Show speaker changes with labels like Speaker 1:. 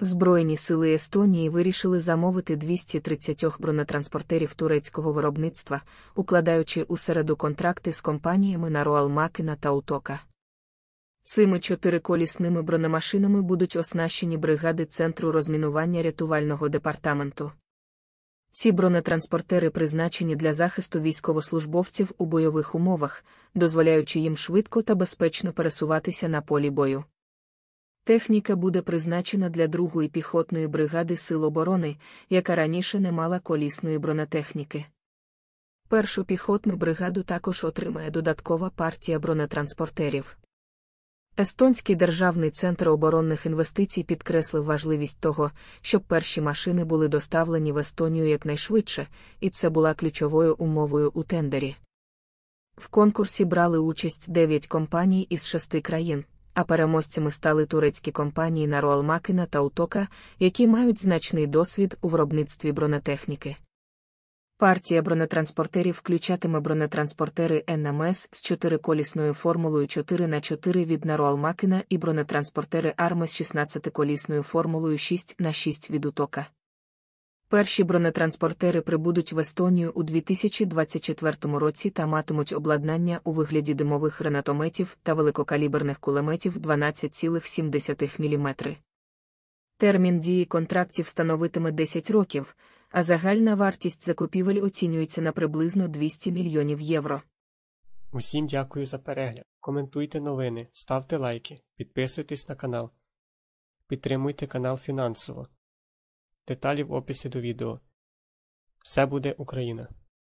Speaker 1: Збройні сили Естонії вирішили замовити 230 бронетранспортерів турецького виробництва, укладаючи у середу контракти з компаніями на Руалмакена та Утока. Цими чотириколісними бронемашинами будуть оснащені бригади Центру розмінування рятувального департаменту. Ці бронетранспортери призначені для захисту військовослужбовців у бойових умовах, дозволяючи їм швидко та безпечно пересуватися на полі бою. Техніка буде призначена для другої піхотної бригади Сил оборони, яка раніше не мала колісної бронетехніки. Першу піхотну бригаду також отримає додаткова партія бронетранспортерів. Естонський державний центр оборонних інвестицій підкреслив важливість того, щоб перші машини були доставлені в Естонію якнайшвидше, і це була ключовою умовою у тендері. В конкурсі брали участь 9 компаній із шести країн а переможцями стали турецькі компанії Наруалмакина та Утока, які мають значний досвід у виробництві бронетехніки. Партія бронетранспортерів включатиме бронетранспортери НМС з чотириколісною формулою 4х4 від Наруалмакина і бронетранспортери Арма з 16-колісною формулою 6х6 від утока. Перші бронетранспортери прибудуть в Естонію у 2024 році та матимуть обладнання у вигляді димових гранатометів та великокаліберних кулеметів 12,7 мм. Термін дії контрактів становитиме 10 років, а загальна вартість закупівель оцінюється на приблизно 200 мільйонів євро.
Speaker 2: Усім дякую за перегляд. Коментуйте новини, ставте лайки, підписуйтесь на канал. Підтримуйте канал фінансово. Деталі в описі до відео. Все буде Україна!